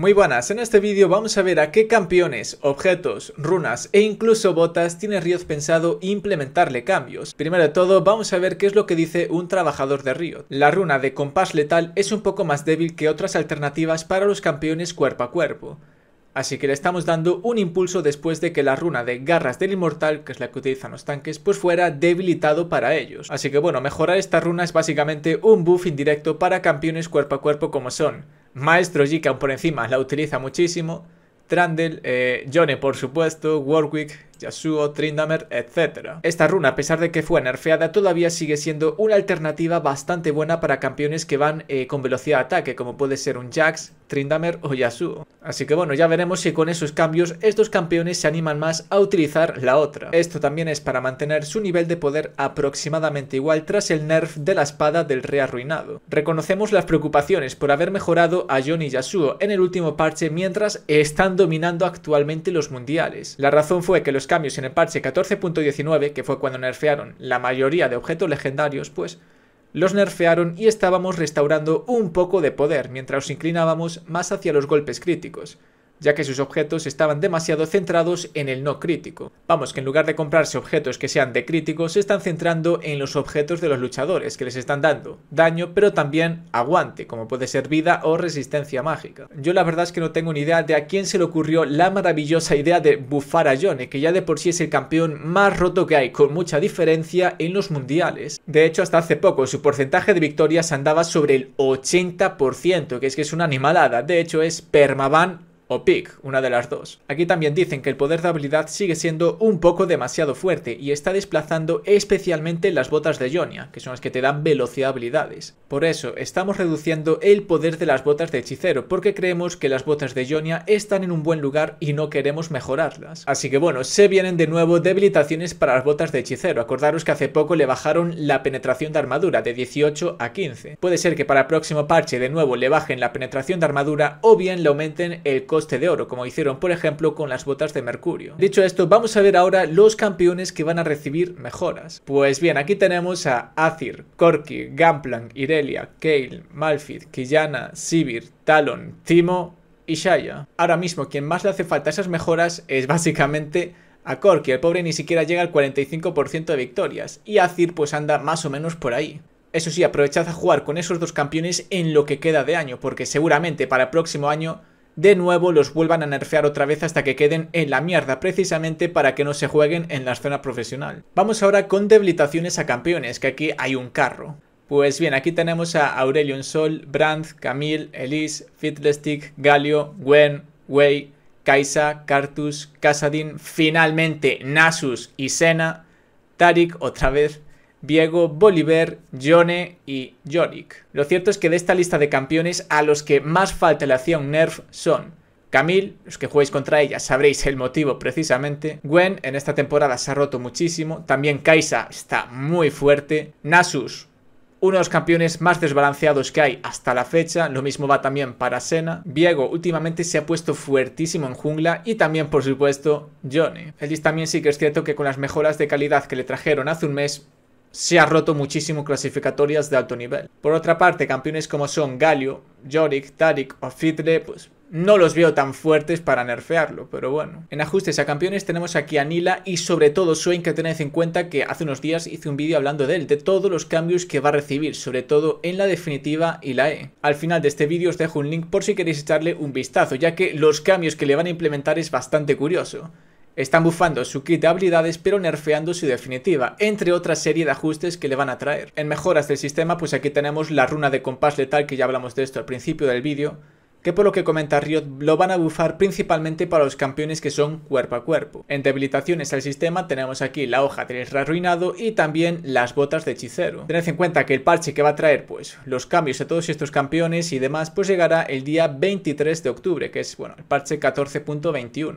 Muy buenas, en este vídeo vamos a ver a qué campeones, objetos, runas e incluso botas tiene Riot pensado implementarle cambios. Primero de todo, vamos a ver qué es lo que dice un trabajador de Riot. La runa de compás letal es un poco más débil que otras alternativas para los campeones cuerpo a cuerpo. Así que le estamos dando un impulso después de que la runa de garras del inmortal, que es la que utilizan los tanques, pues fuera debilitado para ellos. Así que bueno, mejorar esta runa es básicamente un buff indirecto para campeones cuerpo a cuerpo como son Maestro aún por encima la utiliza muchísimo. Trundle, eh, por supuesto, Warwick, Yasuo, Trindamer, etc. Esta runa, a pesar de que fue nerfeada, todavía sigue siendo una alternativa bastante buena para campeones que van eh, con velocidad de ataque, como puede ser un Jax, Trindamer o Yasuo. Así que bueno, ya veremos si con esos cambios estos campeones se animan más a utilizar la otra. Esto también es para mantener su nivel de poder aproximadamente igual tras el nerf de la espada del rey arruinado. Reconocemos las preocupaciones por haber mejorado a Johnny y Yasuo en el último parche mientras están dominando actualmente los mundiales. La razón fue que los cambios en el parche 14.19, que fue cuando nerfearon la mayoría de objetos legendarios, pues los nerfearon y estábamos restaurando un poco de poder mientras os inclinábamos más hacia los golpes críticos ya que sus objetos estaban demasiado centrados en el no crítico. Vamos, que en lugar de comprarse objetos que sean de crítico, se están centrando en los objetos de los luchadores, que les están dando daño, pero también aguante, como puede ser vida o resistencia mágica. Yo la verdad es que no tengo ni idea de a quién se le ocurrió la maravillosa idea de bufar a Johnny, que ya de por sí es el campeón más roto que hay, con mucha diferencia en los mundiales. De hecho, hasta hace poco su porcentaje de victorias andaba sobre el 80%, que es que es una animalada. De hecho, es permaban o pick una de las dos. Aquí también dicen que el poder de habilidad sigue siendo un poco demasiado fuerte y está desplazando especialmente las botas de Jonia, que son las que te dan velocidad habilidades. Por eso, estamos reduciendo el poder de las botas de hechicero, porque creemos que las botas de Jonia están en un buen lugar y no queremos mejorarlas. Así que bueno, se vienen de nuevo debilitaciones para las botas de hechicero. Acordaros que hace poco le bajaron la penetración de armadura de 18 a 15. Puede ser que para el próximo parche de nuevo le bajen la penetración de armadura o bien le aumenten el coste de oro, como hicieron por ejemplo con las botas de mercurio. Dicho esto, vamos a ver ahora los campeones que van a recibir mejoras. Pues bien, aquí tenemos a Azir, Corki, Gamplank, Irelia, Cale, Malfit, Killana, Sivir, Talon, Timo y Shaya. Ahora mismo quien más le hace falta esas mejoras es básicamente a Corki, el pobre ni siquiera llega al 45% de victorias, y Azir pues anda más o menos por ahí. Eso sí, aprovechad a jugar con esos dos campeones en lo que queda de año, porque seguramente para el próximo año de nuevo los vuelvan a nerfear otra vez hasta que queden en la mierda, precisamente para que no se jueguen en la zona profesional. Vamos ahora con debilitaciones a campeones, que aquí hay un carro. Pues bien, aquí tenemos a Aurelion Sol, Brandt, Camille, Elise, Fiddlestick, Galio, Gwen, Wei, Kaisa, Cartus, Kasadin, finalmente Nasus y Sena, Tarik otra vez, Diego, Bolívar, Jone y Yorick. Lo cierto es que de esta lista de campeones a los que más falta le hacía un nerf son Camille, los que juguéis contra ella sabréis el motivo precisamente. Gwen en esta temporada se ha roto muchísimo. También Kaisa está muy fuerte. Nasus, uno de los campeones más desbalanceados que hay hasta la fecha. Lo mismo va también para Senna. Diego últimamente se ha puesto fuertísimo en jungla y también, por supuesto, Johnny. Elis también sí que es cierto que con las mejoras de calidad que le trajeron hace un mes, se ha roto muchísimo clasificatorias de alto nivel. Por otra parte, campeones como son Galio, Yorick, Tarik o Fitre, pues no los veo tan fuertes para nerfearlo, pero bueno. En ajustes a campeones tenemos aquí a Nila y sobre todo Swain que tened en cuenta que hace unos días hice un vídeo hablando de él, de todos los cambios que va a recibir, sobre todo en la definitiva y la E. Al final de este vídeo os dejo un link por si queréis echarle un vistazo, ya que los cambios que le van a implementar es bastante curioso. Están bufando su kit de habilidades pero nerfeando su definitiva, entre otra serie de ajustes que le van a traer. En mejoras del sistema pues aquí tenemos la runa de compás letal que ya hablamos de esto al principio del vídeo, que por lo que comenta Riot lo van a bufar principalmente para los campeones que son cuerpo a cuerpo. En debilitaciones al sistema tenemos aquí la hoja del arruinado y también las botas de hechicero. Tened en cuenta que el parche que va a traer pues los cambios a todos estos campeones y demás pues llegará el día 23 de octubre que es bueno el parche 14.21.